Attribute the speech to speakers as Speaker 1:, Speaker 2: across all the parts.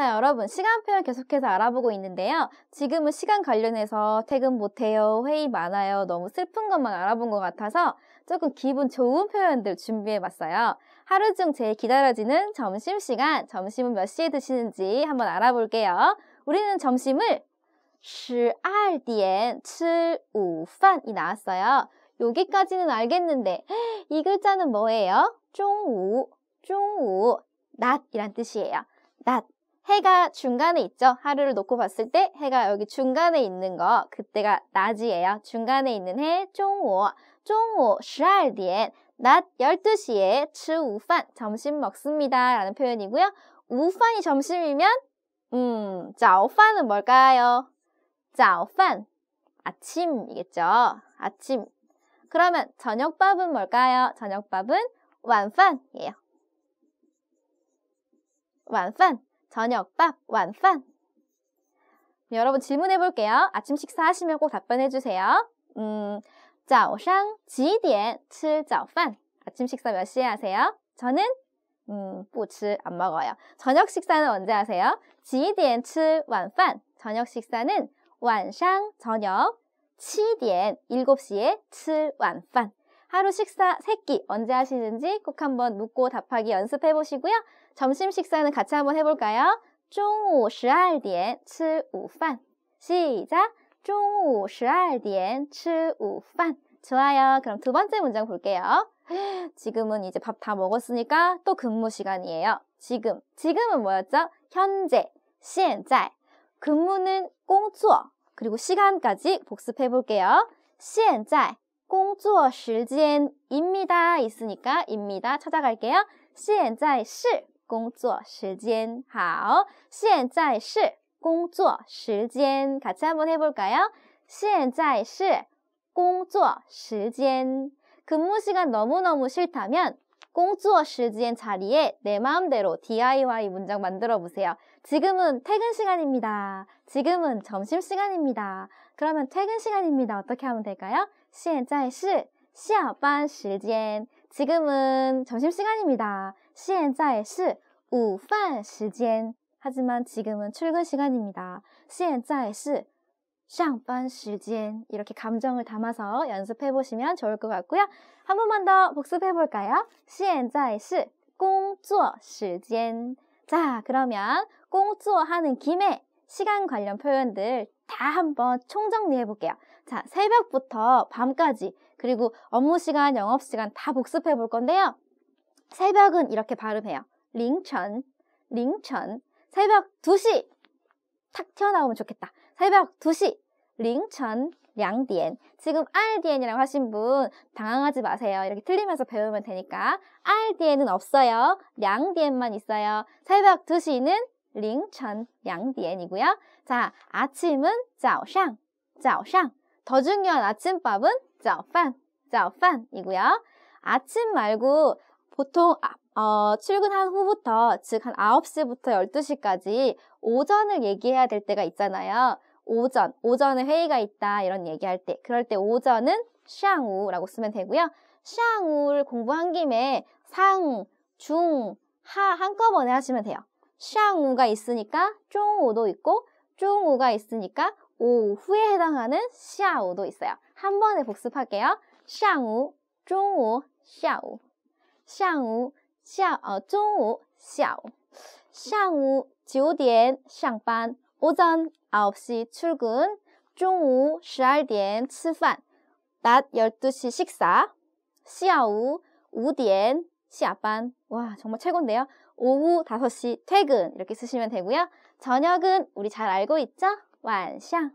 Speaker 1: 자, 여러분 시간 표현 계속해서 알아보고 있는데요. 지금은 시간 관련해서 퇴근 못해요, 회의 많아요, 너무 슬픈 것만 알아본 것 같아서 조금 기분 좋은 표현들 준비해봤어요. 하루 중 제일 기다려지는 점심시간, 점심은 몇 시에 드시는지 한번 알아볼게요. 우리는 점심을 12点 吃午饭이 나왔어요. 여기까지는 알겠는데 이 글자는 뭐예요? 중우, 중우, 낮이란 뜻이에요. 낮 해가 중간에 있죠. 하루를 놓고 봤을 때 해가 여기 중간에 있는 거 그때가 낮이에요. 중간에 있는 해 중午, 중午 12点, 낮 12시에 吃午饭, 점심 먹습니다 라는 표현이고요. 우판이 점심이면 음, 早饭은 뭘까요? 早饭, 아침이겠죠. 아침. 그러면 저녁밥은 뭘까요? 저녁밥은 완판이에요. 완판. 저녁밥, 완판. 여러분 질문해 볼게요. 아침 식사하시면 꼭 답변해 주세요. 음, 자오상 지几点吃早饭 아침 식사 몇 시에 하세요? 저는 음, 不吃안 뭐 먹어요. 저녁 식사는 언제 하세요? 지几点吃晚饭? 저녁 식사는 완상 저녁 7点 7시에 吃晚饭. 하루 식사 3끼 언제 하시는지 꼭 한번 묻고 답하기 연습해 보시고요. 점심 식사는 같이 한번 해볼까요? 中午12点吃午饭 시작! 中午12点吃午饭 좋아요. 그럼 두 번째 문장 볼게요. 지금은 이제 밥 다 먹었으니까 또 근무 시간이에요. 지금. 지금은 뭐였죠? 현재. 现在. 근무는 꽁工作. 그리고 시간까지 복습해 볼게요. 现在 공주어 시간입니다 있으니까 입니다 찾아갈게요. 现在시 공주어 시간. 好,现在是 공주어 시간. 같이 한번 해볼까요? 现在시 공주어 시간. 근무 시간 너무너무 싫다면 공주어 시간 자리에 내 마음대로 DIY 문장 만들어 보세요. 지금은 퇴근 시간입니다. 지금은 점심 시간입니다. 그러면 퇴근 시간입니다. 어떻게 하면 될까요? 现在是下班时间. 지금은 점심시간입니다. 现在是午饭时间. 하지만 지금은 출근 시간입니다. 现在是上班时间. 이렇게 감정을 담아서 연습해 보시면 좋을 것 같고요. 한 번만 더 복습해 볼까요? 现在是工作时间. 자, 그러면 공조하는 김에 시간 관련 표현들 다 한번 총정리해 볼게요. 자, 새벽부터 밤까지 그리고 업무 시간, 영업 시간 다 복습해 볼 건데요. 새벽은 이렇게 발음해요. 링천, 링천. 새벽 2시 탁 튀어나오면 좋겠다. 새벽 2시 링천 량디엔. 지금 알디엔이라고 하신 분 당황하지 마세요. 이렇게 틀리면서 배우면 되니까 알디엔은 없어요. 량디엔만 있어요. 새벽 2시는 링천 양디엔이고요 자, 아침은 早上,早上.더 중요한 아침밥은 早饭, 早饭이고요. 아침 말고 보통 아, 어, 출근한 후부터 즉 한 9시부터 12시까지 오전을 얘기해야 될 때가 있잖아요. 오전, 오전에 회의가 있다 이런 얘기할 때 그럴 때 오전은 샹우라고 쓰면 되고요. 샹우를 공부한 김에 상, 중, 하 한꺼번에 하시면 돼요. 샹우가 있으니까 중우도 있고 중우가 있으니까 오후에 해당하는 샤우도 있어요. 한 번에 복습할게요. 샹우, 중우, 샤우. 샹우, 샤, 어, 중우, 샤우. 샹우, 9点 上班. 오전 9시 출근. 중우 12点 吃饭.낮 12시 식사. 下午5点下班. 와, 정말 최고인데요. 오후 5시 퇴근 이렇게 쓰시면 되고요. 저녁은 우리 잘 알고 있죠? 완샹완샹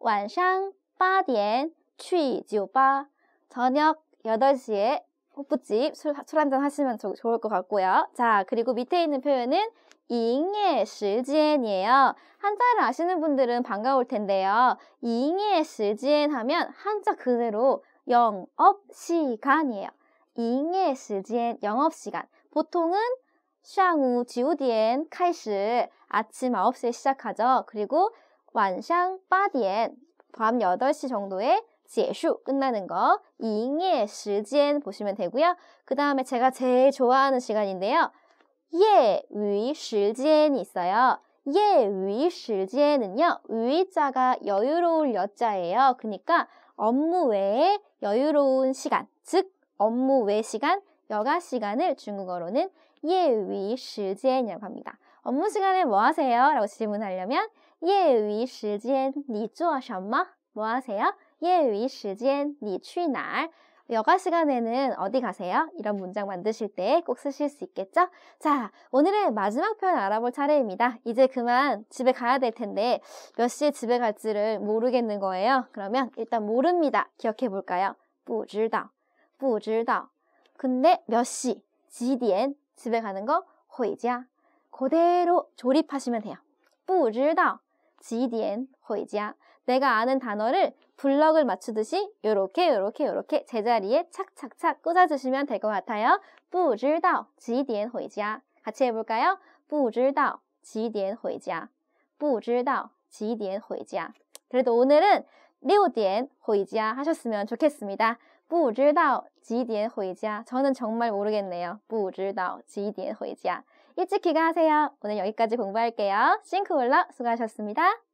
Speaker 1: 완상 8点 취지오빠 저녁 8시에 호프집 술, 술 한잔 하시면 조, 좋을 것 같고요. 자, 그리고 밑에 있는 표현은 잉예 시지엔이에요. 한자를 아시는 분들은 반가울 텐데요. 잉예 시지엔 하면 한자 그대로 영업 시간이에요. 잉예 시지엔 영업 시간. 보통은 샹우 지우디엔 카이시 아침 9시에 시작하죠. 그리고 완샹 빠디엔 밤 8시 정도에 예슈 끝나는 거 잉예 시간 보시면 되고요. 그 다음에 제가 제일 좋아하는 시간인데요. 예위 시간이 있어요. 예위 시간은요. 위자가 여유로울 여자예요. 그러니까 업무 외에 여유로운 시간, 즉 업무 외 시간 여가 시간을 중국어로는 예위 시간이라고 합니다. 업무 시간에 뭐 하세요? 라고 질문하려면 예위 시간 니做什么?뭐 하세요? 예위 시간 니去哪? 여가 시간에는 어디 가세요? 이런 문장 만드실 때 꼭 쓰실 수 있겠죠? 자, 오늘의 마지막 표현 알아볼 차례입니다. 이제 그만 집에 가야 될 텐데 몇 시에 집에 갈지를 모르겠는 거예요. 그러면 일단 모릅니다. 기억해 볼까요? 不知道,不知道. 근데 몇 시, 지디엔, 집에 가는 거, 회자 그대로 조립하시면 돼요. 不知道, 지디엔, 회자 내가 아는 단어를 블럭을 맞추듯이 요렇게 요렇게 요렇게 제자리에 착착착 꽂아주시면 될 것 같아요. 不知道, 지디엔, 회자 같이 해볼까요? 不知道, 지디엔, 회자 不知道, 지디엔, 회자 그래도 오늘은 六点回자하셨으면 좋겠습니다. 不知道几点回家자 저는 정말 모르겠네요. 不知道几点回家자 일찍 귀가하세요. 오늘 여기까지 공부할게요. 싱크올라 수고하셨습니다.